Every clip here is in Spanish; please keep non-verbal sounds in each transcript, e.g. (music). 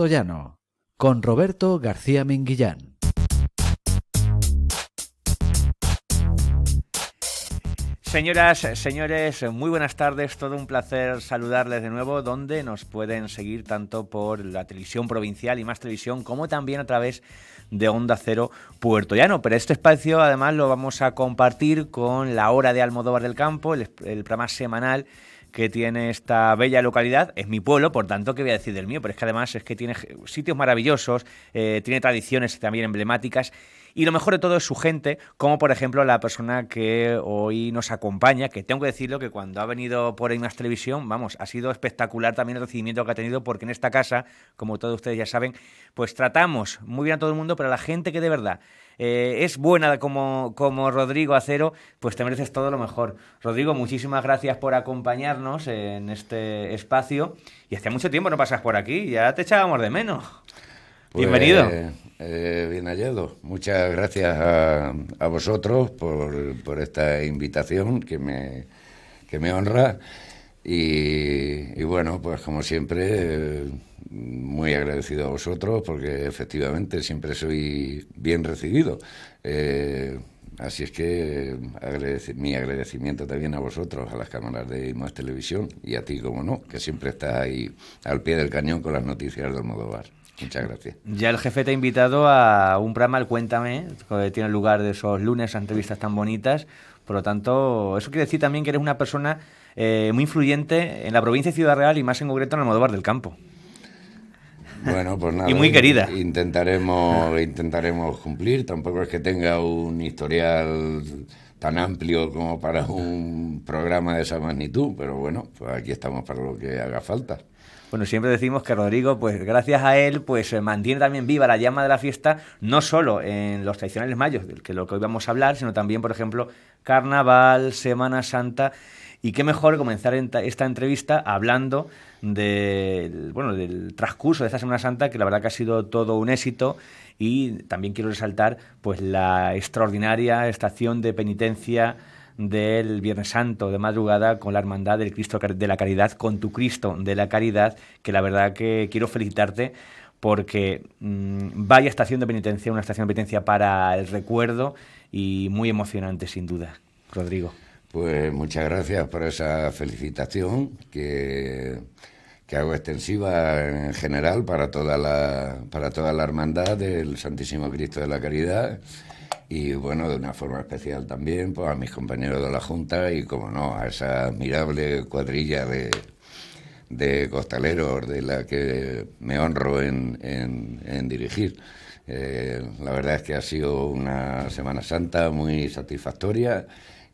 Roberto con Roberto García Minguillán. Señoras, señores, muy buenas tardes. Todo un placer saludarles de nuevo. Donde nos pueden seguir tanto por la televisión provincial y más televisión, como también a través de Onda Cero Puerto Llano. Pero este espacio, además, lo vamos a compartir con la hora de Almodóvar del Campo, el programa semanal que tiene esta bella localidad. Es mi pueblo, por tanto, que voy a decir del mío? Pero es que además es que tiene sitios maravillosos, eh, tiene tradiciones también emblemáticas. Y lo mejor de todo es su gente, como por ejemplo la persona que hoy nos acompaña, que tengo que decirlo que cuando ha venido por Ignas Televisión, vamos, ha sido espectacular también el recibimiento que ha tenido, porque en esta casa, como todos ustedes ya saben, pues tratamos muy bien a todo el mundo, pero la gente que de verdad eh, es buena como, como Rodrigo Acero, pues te mereces todo lo mejor. Rodrigo, muchísimas gracias por acompañarnos en este espacio. Y hace mucho tiempo no pasas por aquí, ya te echábamos de menos. Pues, Bienvenido. Eh, bien hallado. Muchas gracias a, vosotros por, esta invitación que me, me honra. Y, bueno, pues como siempre... Eh, muy agradecido a vosotros porque efectivamente siempre soy bien recibido. Eh, así es que mi agradecimiento también a vosotros, a las cámaras de Más Televisión y a ti, como no, que siempre está ahí al pie del cañón con las noticias del Modovar. Muchas gracias. Ya el jefe te ha invitado a un programa, el Cuéntame, que tiene lugar de esos lunes, entrevistas tan bonitas. Por lo tanto, eso quiere decir también que eres una persona eh, muy influyente en la provincia de Ciudad Real y más en concreto en el modovar del Campo. Bueno, pues nada. y muy querida. Intentaremos, intentaremos cumplir. Tampoco es que tenga un historial tan amplio como para un programa de esa magnitud, pero bueno, pues aquí estamos para lo que haga falta. Bueno, siempre decimos que Rodrigo, pues gracias a él, pues eh, mantiene también viva la llama de la fiesta, no solo en los tradicionales mayos, del que lo que hoy vamos a hablar, sino también, por ejemplo, Carnaval, Semana Santa. Y qué mejor comenzar esta entrevista hablando del, bueno, del transcurso de esta Semana Santa, que la verdad que ha sido todo un éxito. Y también quiero resaltar pues, la extraordinaria estación de penitencia del Viernes Santo de madrugada con la Hermandad del Cristo de la Caridad, con tu Cristo de la Caridad, que la verdad que quiero felicitarte porque mm, vaya estación de penitencia, una estación de penitencia para el recuerdo y muy emocionante sin duda, Rodrigo. Pues muchas gracias por esa felicitación que, hago extensiva en general para toda, la, para toda la hermandad del Santísimo Cristo de la Caridad y bueno, de una forma especial también pues, a mis compañeros de la Junta y como no, a esa admirable cuadrilla de, costaleros de la que me honro en, en, dirigir. Eh, la verdad es que ha sido una Semana Santa muy satisfactoria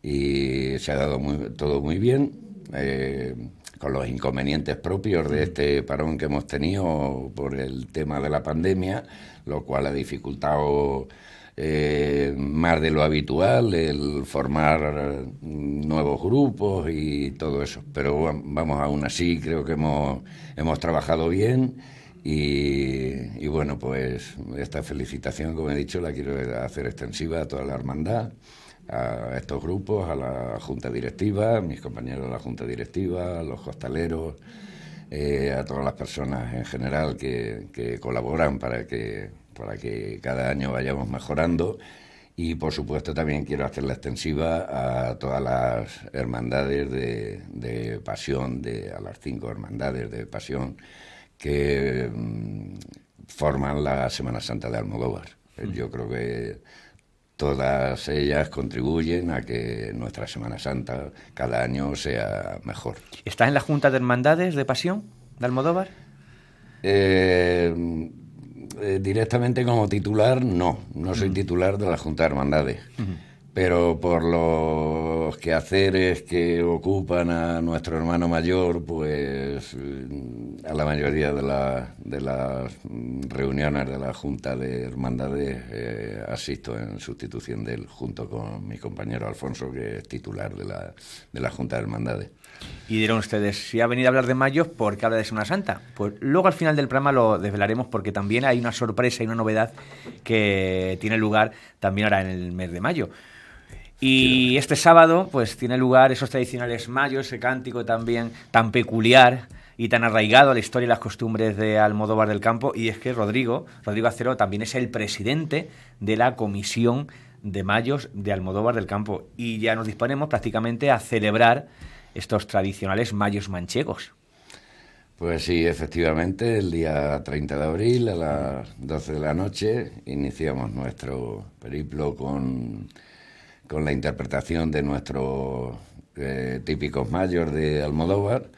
y se ha dado todo muy bien, eh, con los inconvenientes propios de este parón que hemos tenido por el tema de la pandemia, lo cual ha dificultado eh, más de lo habitual el formar nuevos grupos y todo eso. Pero vamos, aún así creo que hemos, hemos trabajado bien. Y, y bueno, pues esta felicitación, como he dicho, la quiero hacer extensiva a toda la hermandad a estos grupos, a la junta directiva, a mis compañeros de la junta directiva, a los costaleros, eh, a todas las personas en general que, colaboran para que, para que cada año vayamos mejorando. Y por supuesto también quiero hacer la extensiva a todas las hermandades de, de pasión, de, a las cinco hermandades de pasión que mm, forman la Semana Santa de Almodóvar. Mm. Yo creo que todas ellas contribuyen a que nuestra Semana Santa cada año sea mejor. ¿Estás en la Junta de Hermandades de Pasión de Almodóvar? Eh, eh, directamente como titular, no. No soy mm. titular de la Junta de Hermandades. Pero por los quehaceres que ocupan a nuestro hermano mayor, pues a la mayoría de, las reuniones de la Junta de Hermandades eh, asisto en sustitución de él, junto con mi compañero Alfonso, que es titular de la, Junta de Hermandades. Y dirán ustedes, si ha venido a hablar de mayo, ¿por qué habla de Semana Santa? Pues luego al final del programa lo desvelaremos porque también hay una sorpresa y una novedad que tiene lugar también ahora en el mes de mayo. Y este sábado pues tiene lugar esos tradicionales mayos, ese cántico también tan peculiar y tan arraigado a la historia y las costumbres de Almodóvar del Campo, y es que Rodrigo, Rodrigo Acero también es el presidente de la Comisión de Mayos de Almodóvar del Campo, y ya nos disponemos prácticamente a celebrar estos tradicionales mayos manchegos. Pues sí, efectivamente, el día 30 de abril a las 12 de la noche iniciamos nuestro periplo con, con la interpretación de nuestros eh, típicos mayos de Almodóvar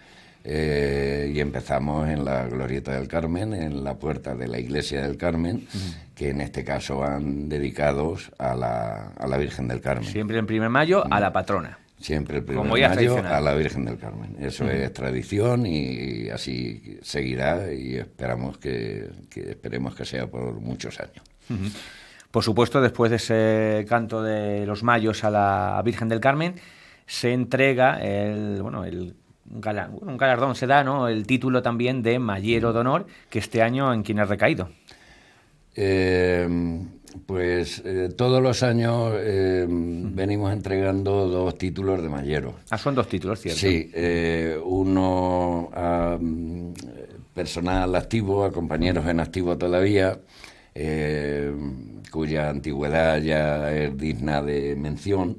eh, y empezamos en la Glorieta del Carmen, en la puerta de la Iglesia del Carmen, que en este caso van dedicados a la, a la Virgen del Carmen. Siempre el primer mayo a la patrona. Siempre el primer mayo a la Virgen del Carmen. Eso es tradición y así seguirá y esperamos que, esperemos que sea por muchos años. Por supuesto, después de ese canto de los mayos a la Virgen del Carmen, se entrega el, bueno, el un, galardón se da, ¿no? El título también de Mayero de Honor, que este año en quien ha recaído. Em, pues eh, todos los años em, venimos entregando dos títulos de Mayero. Ah, son dos títulos, ¿cierto? Sí, eh, uno a personal activo, a compañeros en activo todavía, em, cuya antigüedad ya es digna de mención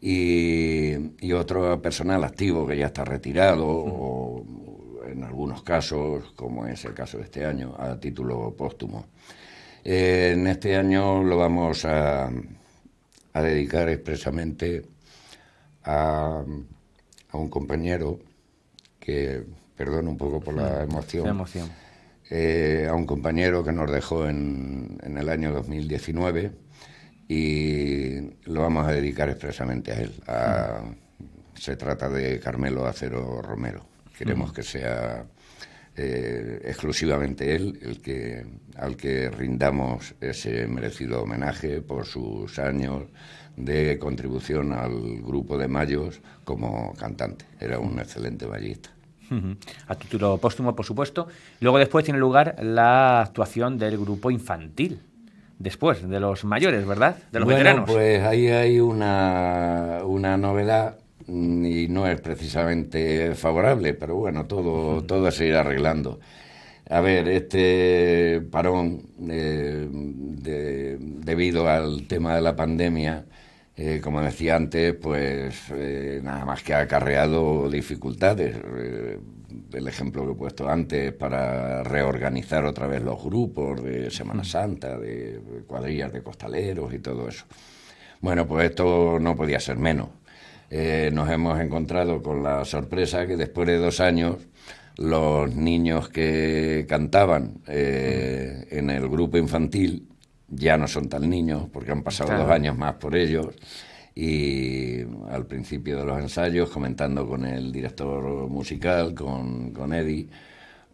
y, otro personal activo que ya está retirado o en algunos casos, como es el caso de este año, a título póstumo. Eh, en este año lo vamos a, dedicar expresamente a, un compañero que, perdón un poco por la emoción, eh, a un compañero que nos dejó en, en el año 2019 y lo vamos a dedicar expresamente a él. se trata de Carmelo Acero Romero. Queremos que sea eh, exclusivamente él el que, al que rindamos ese merecido homenaje por sus años de contribución al grupo de Mayos como cantante. Era un excelente ballista. A título póstumo, por supuesto. Luego después tiene lugar la actuación del grupo infantil después, de los mayores, ¿verdad? De los bueno, Pues ahí hay una, novedad mm, y no es precisamente favorable, pero bueno, todo, todo se irá arreglando. A ver, este parón, eh, debido al tema de la pandemia, eh, como decía antes, pues eh, nada más que ha acarreado dificultades el ejemplo que he puesto antes, para reorganizar otra vez los grupos de Semana mm. Santa, de cuadrillas de costaleros y todo eso. Bueno, pues esto no podía ser menos. Eh, nos hemos encontrado con la sorpresa que después de dos años los niños que cantaban eh, en el grupo infantil ya no son tan niños porque han pasado dos años más por ellos y al principio de los ensayos, comentando con el director musical, con, con Eddie,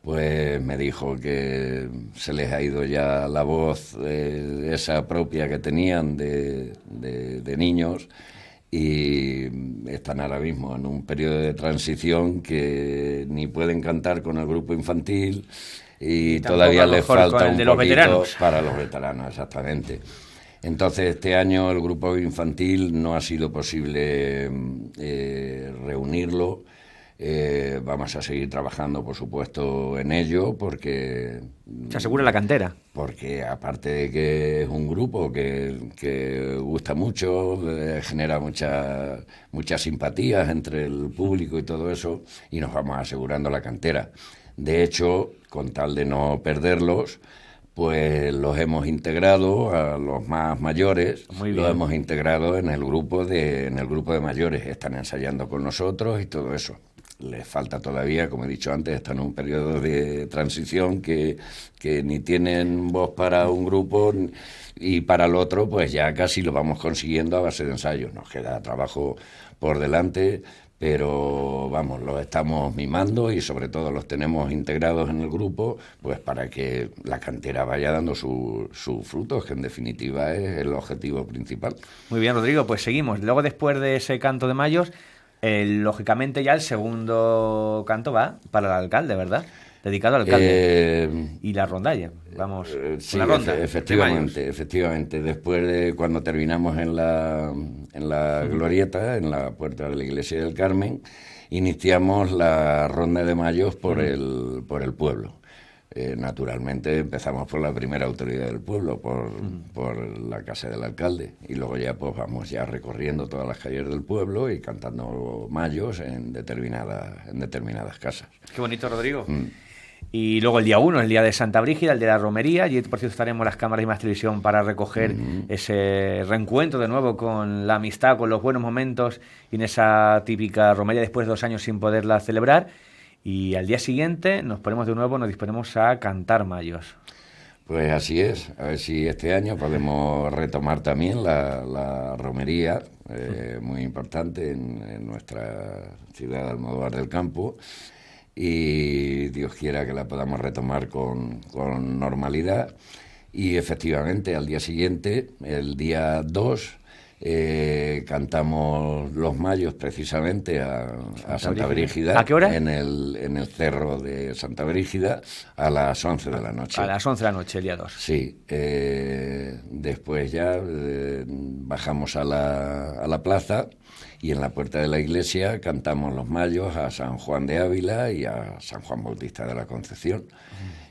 pues me dijo que se les ha ido ya la voz eh, esa propia que tenían de, de, niños y están ahora mismo en un periodo de transición que ni pueden cantar con el grupo infantil y, todavía les falta un poquito veteranos. para los veteranos, exactamente. Entonces, este año el grupo infantil no ha sido posible eh, reunirlo. Eh, vamos a seguir trabajando, por supuesto, en ello, porque... Se asegura la cantera. Porque aparte de que es un grupo que, gusta mucho, eh, genera muchas simpatías entre el público y todo eso, y nos vamos asegurando la cantera. De hecho, con tal de no perderlos, pues los hemos integrado a los más mayores, los hemos integrado en el grupo de en el grupo de mayores, están ensayando con nosotros y todo eso. Les falta todavía, como he dicho antes, están en un periodo de transición que, que ni tienen voz para un grupo y para el otro, pues ya casi lo vamos consiguiendo a base de ensayos. Nos queda trabajo por delante pero vamos, los estamos mimando y sobre todo los tenemos integrados en el grupo, pues para que la cantera vaya dando sus su frutos, que en definitiva es el objetivo principal. Muy bien, Rodrigo, pues seguimos. Luego, después de ese canto de mayos, eh, lógicamente ya el segundo canto va para el alcalde, ¿verdad? dedicado al alcalde. Eh, y la rondalla, vamos. Eh, sí, la ronda, efectivamente, efectivamente. Después de cuando terminamos en la, en la glorieta, en la puerta de la iglesia del Carmen, iniciamos la ronda de mayos por, el, por el pueblo. Eh, naturalmente empezamos por la primera autoridad del pueblo, por, por, la casa del alcalde, y luego ya pues vamos ya recorriendo todas las calles del pueblo y cantando mayos en determinadas, en determinadas casas. Qué bonito, Rodrigo. Mm. Y luego el día 1, el día de Santa Brígida, el de la romería. ...y por cierto, estaremos las cámaras y más televisión para recoger mm. ese reencuentro de nuevo con la amistad, con los buenos momentos y en esa típica romería después de dos años sin poderla celebrar. Y al día siguiente nos ponemos de nuevo, nos disponemos a cantar mayos. Pues así es, a ver si este año podemos retomar también la, romería, eh, muy importante en, nuestra ciudad de Almodóvar del Campo y Dios quiera que la podamos retomar con, normalidad. Y efectivamente, al día siguiente, el día 2, eh, cantamos Los Mayos precisamente a, Santa, Brígida. En el, en el cerro de Santa Brígida a las 11 de la noche. A las 11 de la noche, el día 2. Sí. Eh, después ya eh, bajamos a la, a la plaza y en la puerta de la iglesia cantamos Los Mayos a San Juan de Ávila y a San Juan Bautista de la Concepción.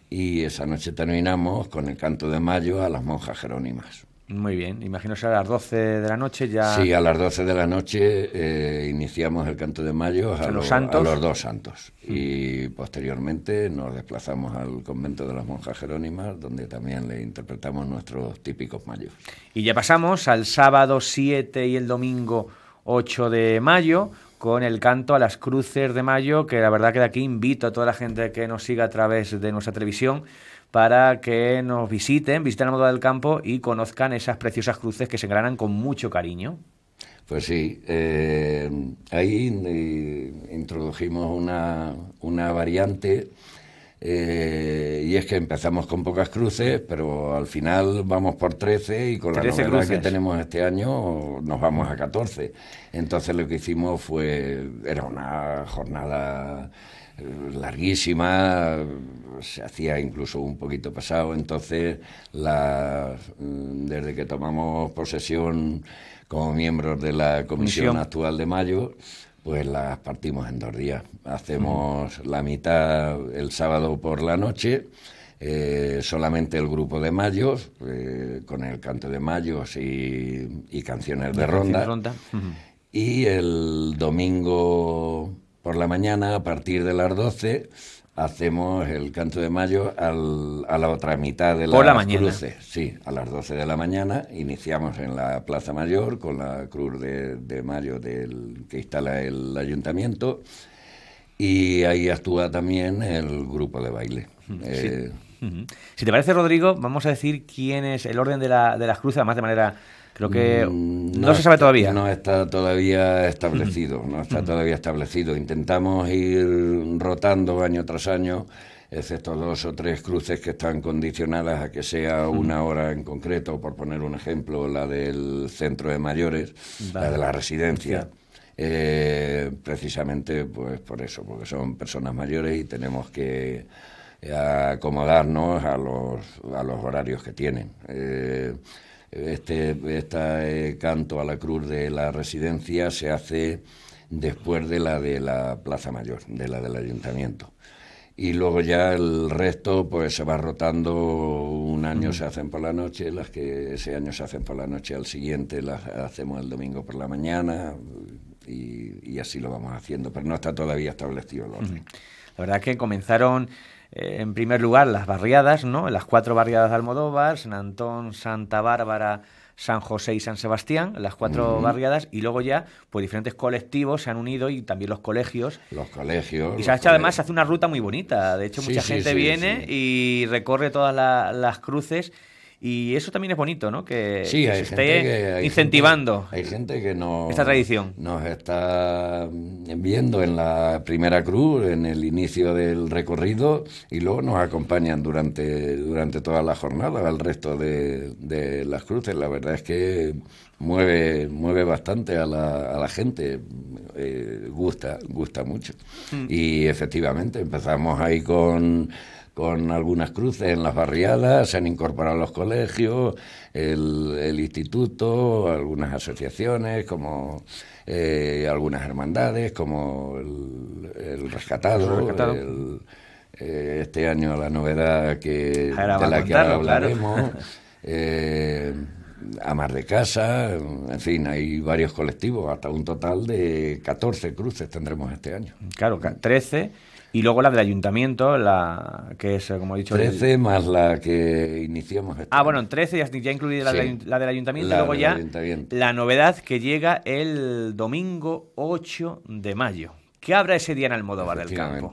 Y esa noche terminamos con el canto de Mayo a las monjas jerónimas. Muy bien, imagino a las 12 de la noche ya... Sí, a las 12 de la noche eh, iniciamos el canto de mayo a, los, los dos santos mm. y posteriormente nos desplazamos al convento de las monjas jerónimas donde también le interpretamos nuestros típicos mayos. Y ya pasamos al sábado 7 y el domingo 8 de mayo, con el canto a las cruces de mayo, que la verdad que de aquí invito a toda la gente que nos siga a través de nuestra televisión para que nos visiten, visiten la moda del campo y conozcan esas preciosas cruces que se engranan con mucho cariño. Pues sí, eh, ahí eh, introdujimos una, una variante eh, y es que empezamos con pocas cruces, pero al final vamos por 13 y con la novedad que tenemos este año nos vamos a 14. Entonces lo que hicimos fue, era una jornada eh, larguísima, se hacía incluso un poquito pasado, entonces mm, desde que tomamos posesión como miembros de la comisión. actual de mayo, pues las partimos en dos días. Hacemos la mitad el sábado por la noche, eh, solamente el grupo de mayos, eh, con el canto de mayos y, canciones de, ronda. Y el domingo por la mañana, a partir de las 12, hacemos el canto de mayo a la otra mitad de la mañana. Sí, a las 12 de la mañana. Iniciamos en la Plaza Mayor con la cruz de, mayo del, que instala el ayuntamiento. Y ahí actúa también el grupo de baile. Mm, eh, si te parece, Rodrigo, vamos a decir quién es el orden la, de las cruces, además de manera Creo que mm, no, se sabe todavía. No está todavía establecido, no está todavía establecido. Intentamos ir rotando año tras año, excepto dos o tres cruces que están condicionadas a que sea una hora en concreto, por poner un ejemplo, la del centro de mayores, la de la residencia. Eh, precisamente pues por eso, porque son personas mayores y tenemos que eh, acomodarnos a los, a los horarios que tienen. Eh, este, eh, canto a la cruz de la residencia se hace después de la de la Plaza Mayor, de la del ayuntamiento. Y luego ya el resto pues se va rotando, un año se hacen por la noche, las que ese año se hacen por la noche, al siguiente las hacemos el domingo por la mañana y, así lo vamos haciendo, pero no está todavía establecido el orden. La verdad es que comenzaron eh, en primer lugar, las barriadas, ¿no? Las cuatro barriadas de Almodóvar, San Antón, Santa Bárbara, San José y San Sebastián, las cuatro barriadas, y luego ya, pues diferentes colectivos se han unido y también los colegios. Los colegios. Y se ha hecho además, se hace una ruta muy bonita. De hecho, mucha gente viene y recorre todas las cruces y eso también es bonito, ¿no? Que, sí, se esté incentivando. hay gente que no. Esta tradición. Nos está mm, viendo en la primera cruz, en el inicio del recorrido, y luego nos acompañan durante, durante toda la jornada al resto de, las cruces. La verdad es que mueve, mueve bastante a la, a la gente, eh, gusta, gusta mucho. Mm. Y efectivamente empezamos ahí con con algunas cruces en las barriadas, se han incorporado los colegios, el, instituto, algunas asociaciones como eh, algunas hermandades, como el, rescatado. Eh, este año la novedad que, de la que ahora hablaremos. (laughs) Eh, ...a eh, de Casa, en fin, hay varios colectivos, hasta un total de 14 cruces tendremos este año. Claro, 13 y luego la del ayuntamiento, la que es, eh, como he dicho... 13 más la que iniciamos. ah, bueno, en 13 ya, ya incluida la, del, la, del ayuntamiento y luego ya la novedad que llega el domingo 8 de mayo. ¿Qué habrá ese día en Almodóvar del Campo?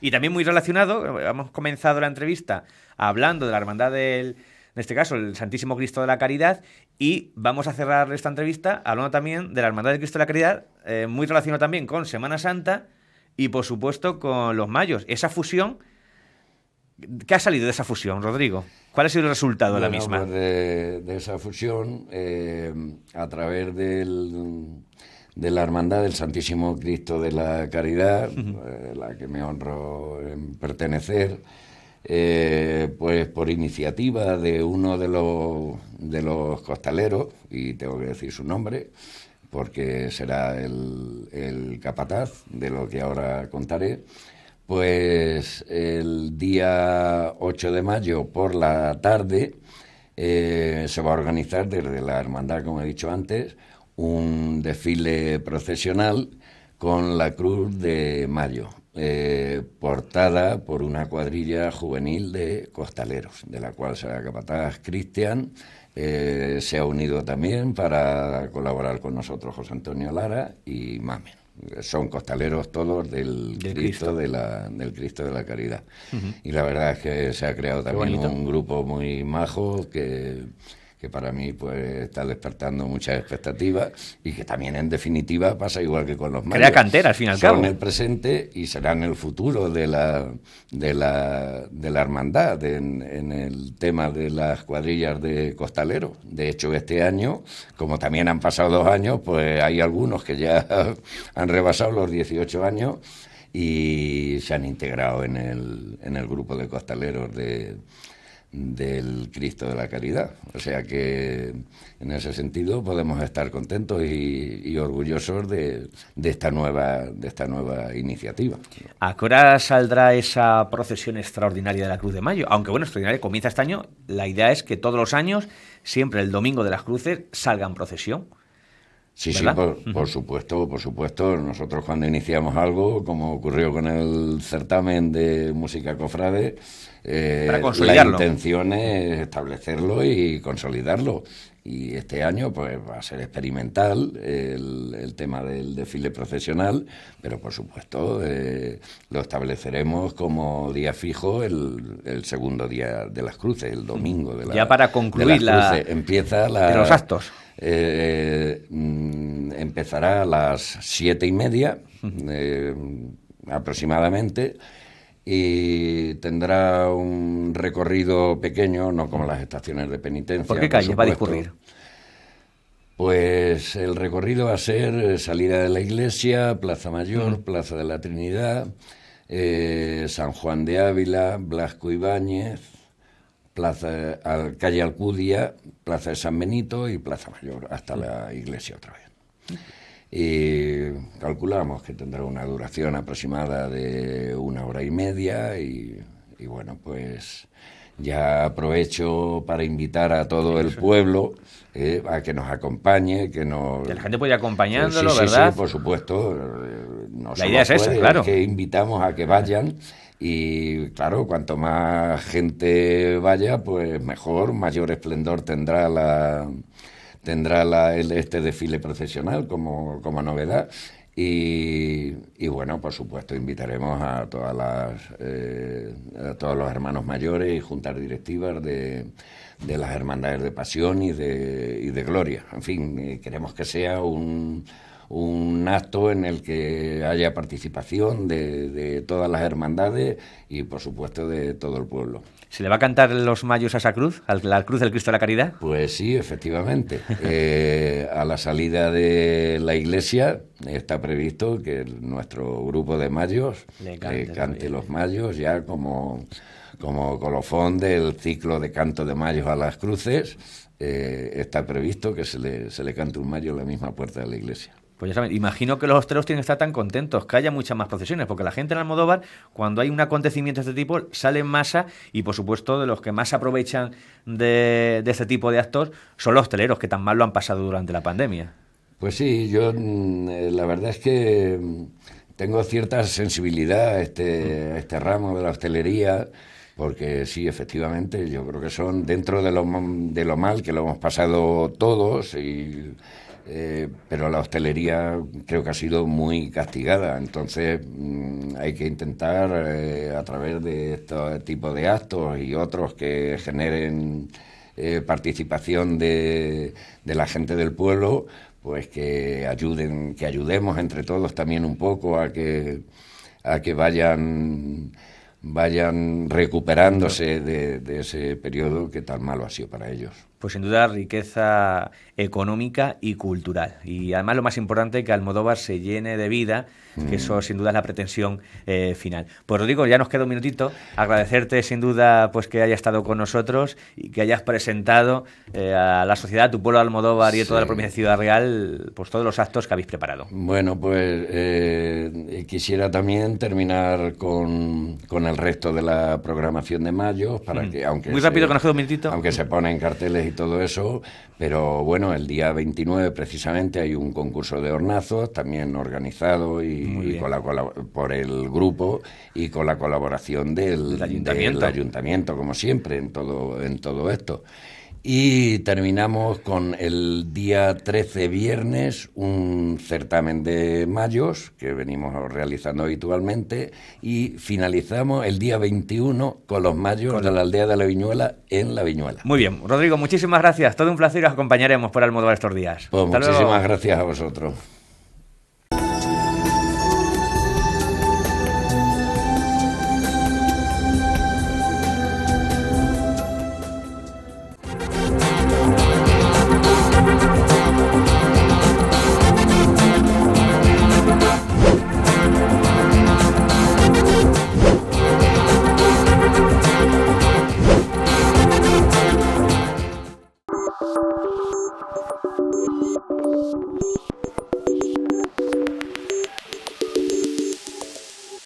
Y también muy relacionado, hemos comenzado la entrevista hablando de la hermandad del, en este caso, el Santísimo Cristo de la Caridad, y vamos a cerrar esta entrevista hablando también de la hermandad del Cristo de la Caridad, eh, muy relacionado también con Semana Santa y por supuesto con los mayos. Esa fusión, ¿qué ha salido de esa fusión, Rodrigo? ¿Cuál ha sido el resultado de la misma? Pues de, esa fusión, eh, a través de la Hermandad del Santísimo Cristo de la Caridad, a eh, la que me honro en pertenecer, eh, pues por iniciativa de uno de los, de los costaleros, y tengo que decir su nombre, porque será el, capataz de lo que ahora contaré, pues el día 8 de mayo por la tarde eh, se va a organizar desde la hermandad, como he dicho antes, un desfile procesional con la Cruz de Mayo, eh, portada por una cuadrilla juvenil de costaleros, de la cual será capataz Cristian eh, se ha unido también para colaborar con nosotros José Antonio Lara y Mamen. Son costaleros todos del, Cristo, De la, del Cristo de la Caridad. Y la verdad es que se ha creado también un grupo muy majo que que para mí pues está despertando muchas expectativas y que también en definitiva pasa igual que con los mayores. Crea cantera al Son el presente y serán el futuro de la, de la, de la hermandad en, el tema de las cuadrillas de costaleros. De hecho este año, como también han pasado dos años, pues hay algunos que ya (laughs) han rebasado los 18 años y se han integrado en el, en el grupo de costaleros de del Cristo de la Caridad. O sea que en ese sentido podemos estar contentos y, orgullosos de, esta nueva, de esta nueva iniciativa. ¿A qué hora saldrá esa procesión extraordinaria de la Cruz de Mayo? Aunque bueno, extraordinaria comienza este año, la idea es que todos los años, siempre el domingo de las cruces, salga en procesión. Sí, sí, por, supuesto, por supuesto. Nosotros cuando iniciamos algo, como ocurrió con el certamen de música cofrade, eh, la intención es establecerlo y consolidarlo. Y este año pues va a ser experimental el, tema del desfile profesional, pero por supuesto eh, lo estableceremos como día fijo el, segundo día de las cruces, el domingo de, cruces. ya para concluir Empieza la, de los actos. Eh, mm, empezará a las siete y media eh, aproximadamente y tendrá un recorrido pequeño, no como las estaciones de penitencia. ¿Por qué calles va a discurrir? Pues el recorrido va a ser eh, salida de la iglesia, Plaza Mayor, Plaza de la Trinidad, San Juan de Ávila, Blasco Ibáñez, Plaza al calle Alcudia, Plaza de San Benito y Plaza Mayor, hasta la iglesia otra vez. Y calculamos que tendrá una duración aproximada de una hora y media y, bueno, pues ya aprovecho para invitar a todo el pueblo eh, a que nos acompañe, que nos... la gente puede acompañándolo, sí, Sí, por supuesto. Eh, la idea es esa, claro. Que invitamos a que vayan y claro, cuanto más gente vaya, pues mejor, mayor esplendor tendrá la tendrá la, este desfile profesional como, novedad. Y, bueno, por supuesto, invitaremos a, todas las, eh, a todos los hermanos mayores y juntas directivas de, de las hermandades de pasión y de, y de gloria. En fin, eh, queremos que sea un, un acto en el que haya participación de, todas las hermandades y, por supuesto, de todo el pueblo. ¿Se le va a cantar los mayos a esa cruz, a la cruz del Cristo de la Caridad? Pues sí, efectivamente. (laughs) Eh, a la salida de la iglesia está previsto que nuestro grupo de mayos eh, cante, los mayos ya como, como colofón del ciclo de canto de mayos a las cruces. Eh, está previsto que se le, se le cante un mayo en la misma puerta de la iglesia. Pues ya saben, imagino que los hosteleros tienen que estar tan contentos, que haya muchas más procesiones, porque la gente en Almodóvar, cuando hay un acontecimiento de este tipo, sale en masa y, por supuesto, de los que más aprovechan de, este tipo de actos son los hosteleros, que tan mal lo han pasado durante la pandemia. Pues sí, yo mm, eh, la verdad es que mm, tengo cierta sensibilidad a este, este ramo de la hostelería porque sí, efectivamente, yo creo que son dentro de lo, mm, de lo mal que lo hemos pasado todos y eh, pero la hostelería creo que ha sido muy castigada. Entonces mm, hay que intentar, eh, a través de este tipo de actos y otros que generen eh, participación de, la gente del pueblo, pues que ayuden, que ayudemos entre todos también un poco a que, a que vayan vayan recuperándose de ese periodo que tan malo ha sido para ellos pues sin duda riqueza económica y cultural. Y además lo más importante que Almodóvar se llene de vida, que mm. eso sin duda es la pretensión eh, final. Pues Rodrigo, ya nos queda un minutito. Agradecerte sin duda pues que hayas estado con nosotros y que hayas presentado eh, a la sociedad, tu pueblo Almodóvar y a toda la provincia de Ciudad Real, pues todos los actos que habéis preparado. Bueno, pues eh, quisiera también terminar con, con, el resto de la programación de mayo, para mm. que aunque... Muy rápido, que nos queda un minutito. Aunque se ponen carteles todo eso, pero bueno, el día 29 precisamente hay un concurso de hornazos, también organizado y, con la, por el grupo y con la colaboración del, ayuntamiento? del ayuntamiento, como siempre, en todo, en todo esto. Y terminamos con el día 13 viernes, un certamen de mayos que venimos realizando habitualmente y finalizamos el día 21 con los mayos de la aldea de la Viñuela en la Viñuela. Muy bien, Rodrigo, muchísimas gracias. Todo un placer y os acompañaremos por Almodóvar estos días. Pues muchísimas gracias a vosotros.